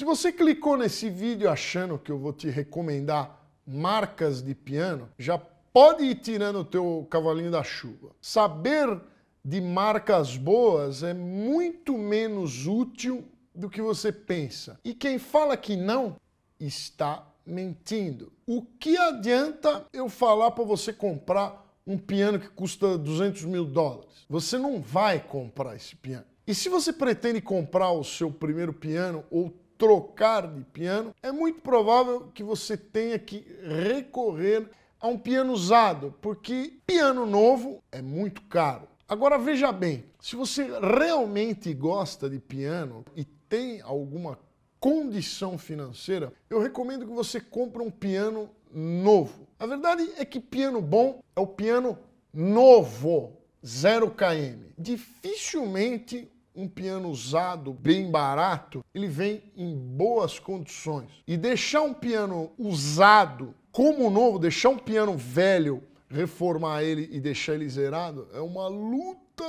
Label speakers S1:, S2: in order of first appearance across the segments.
S1: Se você clicou nesse vídeo achando que eu vou te recomendar marcas de piano, já pode ir tirando o teu cavalinho da chuva. Saber de marcas boas é muito menos útil do que você pensa. E quem fala que não está mentindo. O que adianta eu falar para você comprar um piano que custa 200 mil dólares? Você não vai comprar esse piano. E se você pretende comprar o seu primeiro piano ou trocar de piano, é muito provável que você tenha que recorrer a um piano usado, porque piano novo é muito caro. Agora veja bem, se você realmente gosta de piano e tem alguma condição financeira, eu recomendo que você compre um piano novo. A verdade é que piano bom é o piano novo, 0 km. Dificilmente um piano usado bem barato, ele vem em boas condições. E deixar um piano usado como novo, deixar um piano velho, reformar ele e deixar ele zerado é uma luta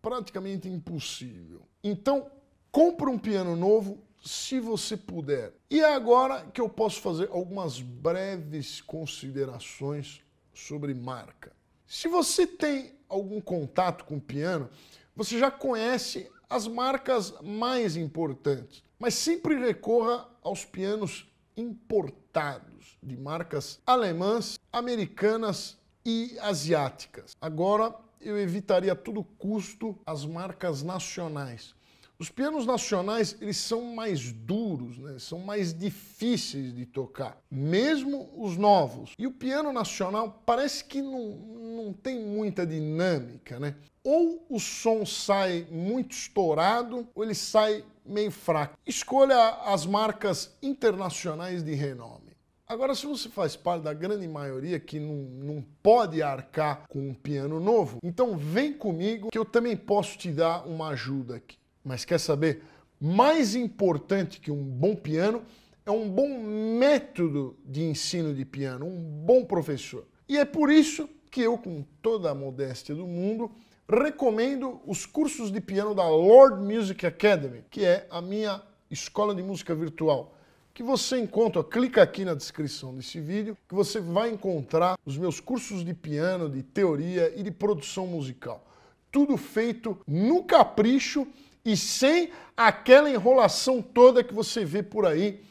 S1: praticamente impossível. Então, compra um piano novo se você puder. E é agora que eu posso fazer algumas breves considerações sobre marca. Se você tem algum contato com piano, você já conhece as marcas mais importantes, mas sempre recorra aos pianos importados de marcas alemãs, americanas e asiáticas. Agora eu evitaria a todo custo as marcas nacionais os pianos nacionais, eles são mais duros, né? são mais difíceis de tocar, mesmo os novos. E o piano nacional parece que não, não tem muita dinâmica, né? Ou o som sai muito estourado, ou ele sai meio fraco. Escolha as marcas internacionais de renome. Agora, se você faz parte da grande maioria que não, não pode arcar com um piano novo, então vem comigo que eu também posso te dar uma ajuda aqui. Mas quer saber? Mais importante que um bom piano é um bom método de ensino de piano, um bom professor. E é por isso que eu, com toda a modéstia do mundo, recomendo os cursos de piano da Lord Music Academy, que é a minha escola de música virtual que você encontra, clica aqui na descrição desse vídeo, que você vai encontrar os meus cursos de piano, de teoria e de produção musical. Tudo feito no capricho e sem aquela enrolação toda que você vê por aí,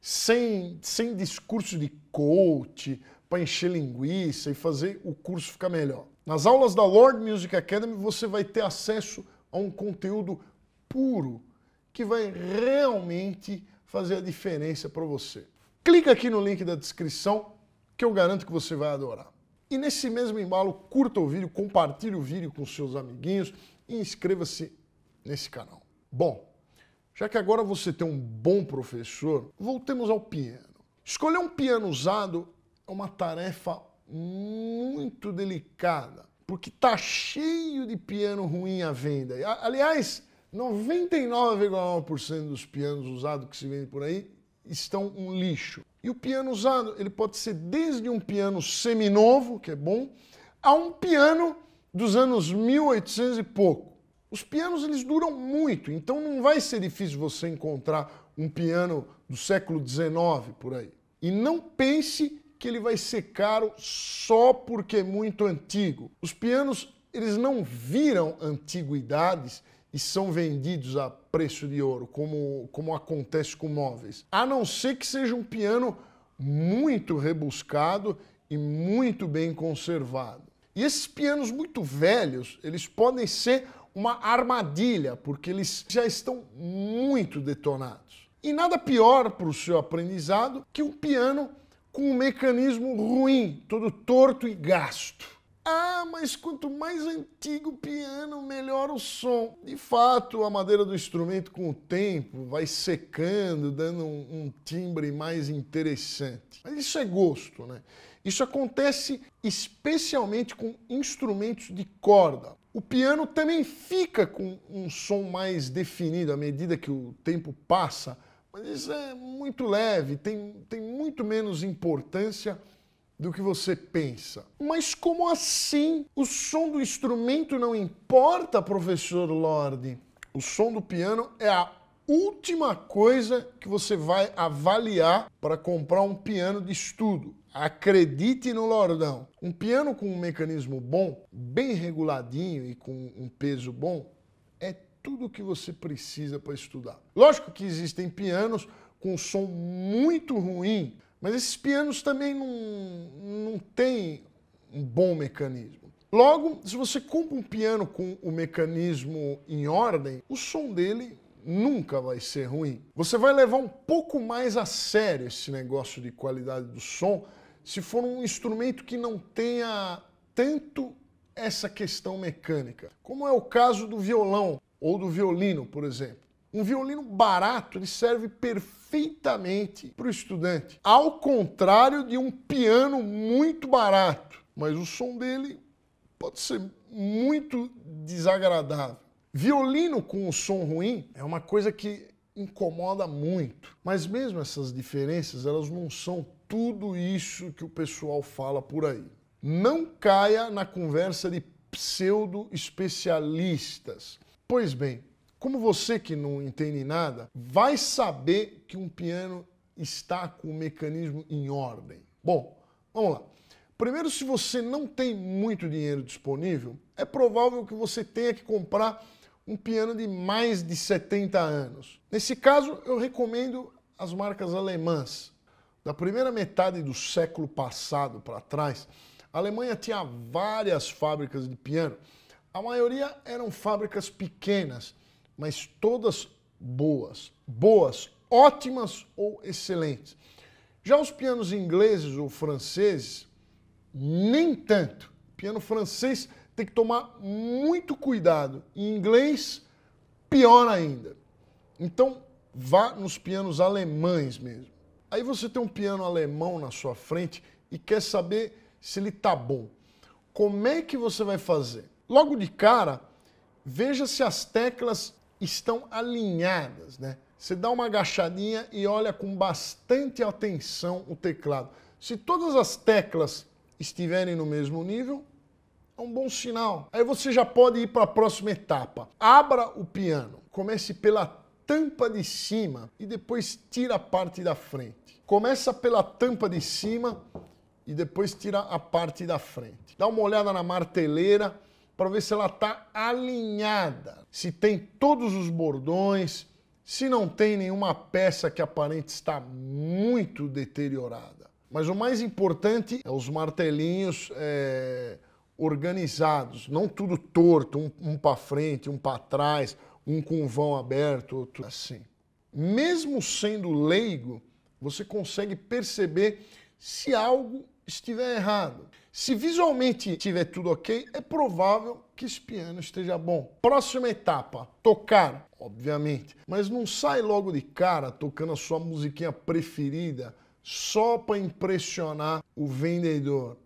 S1: sem, sem discurso de coach para encher linguiça e fazer o curso ficar melhor. Nas aulas da Lord Music Academy você vai ter acesso a um conteúdo puro que vai realmente fazer a diferença para você. Clica aqui no link da descrição que eu garanto que você vai adorar. E nesse mesmo embalo, curta o vídeo, compartilhe o vídeo com seus amiguinhos e inscreva-se nesse canal. Bom, já que agora você tem um bom professor, voltemos ao piano. Escolher um piano usado é uma tarefa muito delicada, porque tá cheio de piano ruim à venda. Aliás, 99,9% dos pianos usados que se vende por aí estão um lixo. E o piano usado, ele pode ser desde um piano seminovo, que é bom, a um piano dos anos 1800 e pouco. Os pianos eles duram muito, então não vai ser difícil você encontrar um piano do século XIX por aí. E não pense que ele vai ser caro só porque é muito antigo. Os pianos eles não viram antiguidades e são vendidos a preço de ouro, como, como acontece com móveis. A não ser que seja um piano muito rebuscado e muito bem conservado. E esses pianos muito velhos, eles podem ser uma armadilha, porque eles já estão muito detonados. E nada pior para o seu aprendizado que um piano com um mecanismo ruim, todo torto e gasto. Ah, mas quanto mais antigo o piano, melhor o som. De fato, a madeira do instrumento, com o tempo, vai secando, dando um, um timbre mais interessante. Mas isso é gosto, né? Isso acontece especialmente com instrumentos de corda. O piano também fica com um som mais definido à medida que o tempo passa, mas isso é muito leve, tem, tem muito menos importância do que você pensa. Mas como assim? O som do instrumento não importa, professor Lorde? O som do piano é a última coisa que você vai avaliar para comprar um piano de estudo. Acredite no Lordão. Um piano com um mecanismo bom, bem reguladinho e com um peso bom, é tudo o que você precisa para estudar. Lógico que existem pianos com som muito ruim, mas esses pianos também não, não têm um bom mecanismo. Logo, se você compra um piano com o mecanismo em ordem, o som dele nunca vai ser ruim. Você vai levar um pouco mais a sério esse negócio de qualidade do som se for um instrumento que não tenha tanto essa questão mecânica, como é o caso do violão ou do violino, por exemplo. Um violino barato ele serve perfeitamente para o estudante, ao contrário de um piano muito barato, mas o som dele pode ser muito desagradável. Violino com um som ruim é uma coisa que incomoda muito. Mas mesmo essas diferenças, elas não são tudo isso que o pessoal fala por aí. Não caia na conversa de pseudo-especialistas. Pois bem, como você que não entende nada, vai saber que um piano está com o mecanismo em ordem. Bom, vamos lá. Primeiro, se você não tem muito dinheiro disponível, é provável que você tenha que comprar um piano de mais de 70 anos. Nesse caso, eu recomendo as marcas alemãs. Da primeira metade do século passado para trás, a Alemanha tinha várias fábricas de piano. A maioria eram fábricas pequenas, mas todas boas. Boas, ótimas ou excelentes. Já os pianos ingleses ou franceses, nem tanto. Piano francês tem que tomar muito cuidado. Em inglês, pior ainda. Então, vá nos pianos alemães mesmo. Aí você tem um piano alemão na sua frente e quer saber se ele tá bom. Como é que você vai fazer? Logo de cara, veja se as teclas estão alinhadas, né? Você dá uma agachadinha e olha com bastante atenção o teclado. Se todas as teclas estiverem no mesmo nível, um bom sinal. Aí você já pode ir para a próxima etapa. Abra o piano. Comece pela tampa de cima e depois tira a parte da frente. Começa pela tampa de cima e depois tira a parte da frente. Dá uma olhada na marteleira para ver se ela está alinhada, se tem todos os bordões, se não tem nenhuma peça que aparente está muito deteriorada. Mas o mais importante é os martelinhos. É organizados, não tudo torto, um, um para frente, um para trás, um com vão aberto, outro assim. Mesmo sendo leigo, você consegue perceber se algo estiver errado. Se visualmente estiver tudo ok, é provável que esse piano esteja bom. Próxima etapa, tocar, obviamente. Mas não sai logo de cara tocando a sua musiquinha preferida só para impressionar o vendedor.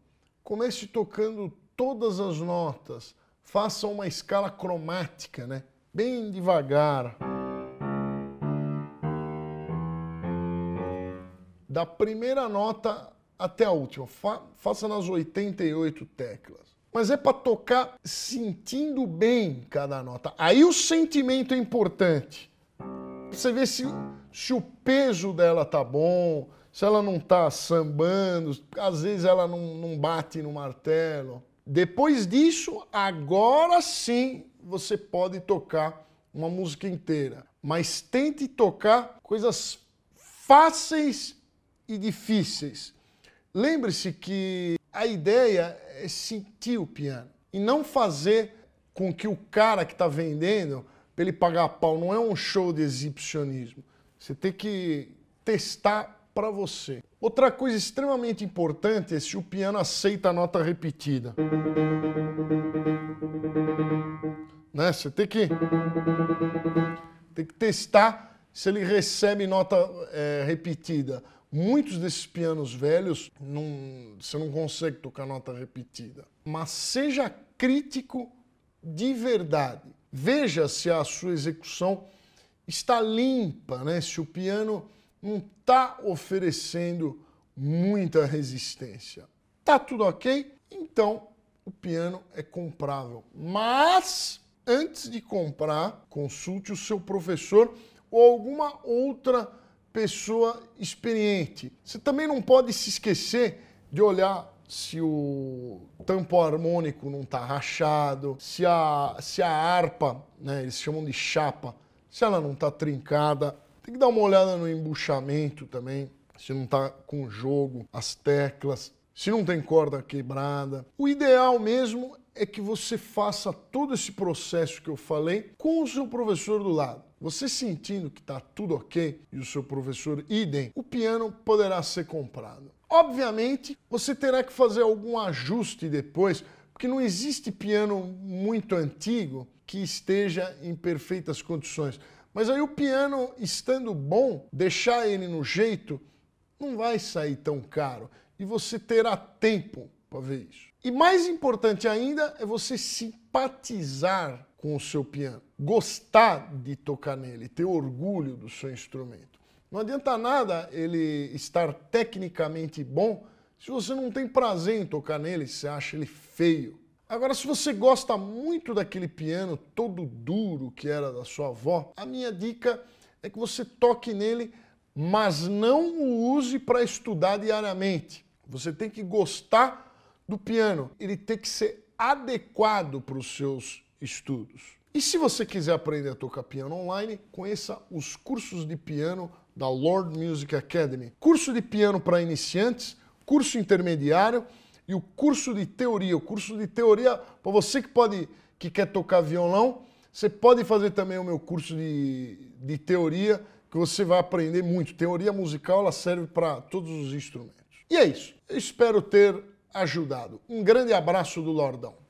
S1: Comece tocando todas as notas, faça uma escala cromática, né? Bem devagar. Da primeira nota até a última, Fa faça nas 88 teclas. Mas é para tocar sentindo bem cada nota. Aí o sentimento é importante. Você vê se, se o peso dela tá bom, se ela não tá sambando, às vezes ela não, não bate no martelo. Depois disso, agora sim você pode tocar uma música inteira. Mas tente tocar coisas fáceis e difíceis. Lembre-se que a ideia é sentir o piano e não fazer com que o cara que está vendendo, para ele pagar pau, não é um show de exibicionismo. Você tem que testar para você. Outra coisa extremamente importante é se o piano aceita a nota repetida. Né? Você tem que, tem que testar se ele recebe nota é, repetida. Muitos desses pianos velhos, não, você não consegue tocar nota repetida. Mas seja crítico de verdade. Veja se a sua execução está limpa, né? se o piano não está oferecendo muita resistência. Tá tudo ok? Então o piano é comprável. Mas antes de comprar, consulte o seu professor ou alguma outra pessoa experiente. Você também não pode se esquecer de olhar se o tampo harmônico não está rachado, se a, se a harpa, né, eles chamam de chapa, se ela não está trincada, tem que dar uma olhada no embuchamento também, se não está com jogo, as teclas, se não tem corda quebrada. O ideal mesmo é que você faça todo esse processo que eu falei com o seu professor do lado. Você sentindo que está tudo ok e o seu professor idem, o piano poderá ser comprado. Obviamente, você terá que fazer algum ajuste depois, porque não existe piano muito antigo que esteja em perfeitas condições. Mas aí o piano, estando bom, deixar ele no jeito, não vai sair tão caro. E você terá tempo para ver isso. E mais importante ainda é você simpatizar com o seu piano, gostar de tocar nele, ter orgulho do seu instrumento. Não adianta nada ele estar tecnicamente bom se você não tem prazer em tocar nele, se acha ele feio. Agora, se você gosta muito daquele piano todo duro que era da sua avó, a minha dica é que você toque nele, mas não o use para estudar diariamente. Você tem que gostar do piano, ele tem que ser adequado para os seus estudos. E se você quiser aprender a tocar piano online, conheça os cursos de piano da Lord Music Academy. Curso de piano para iniciantes, curso intermediário e o curso de teoria. O curso de teoria, para você que pode que quer tocar violão, você pode fazer também o meu curso de, de teoria, que você vai aprender muito. Teoria musical ela serve para todos os instrumentos. E é isso. Eu espero ter ajudado. Um grande abraço do Lordão.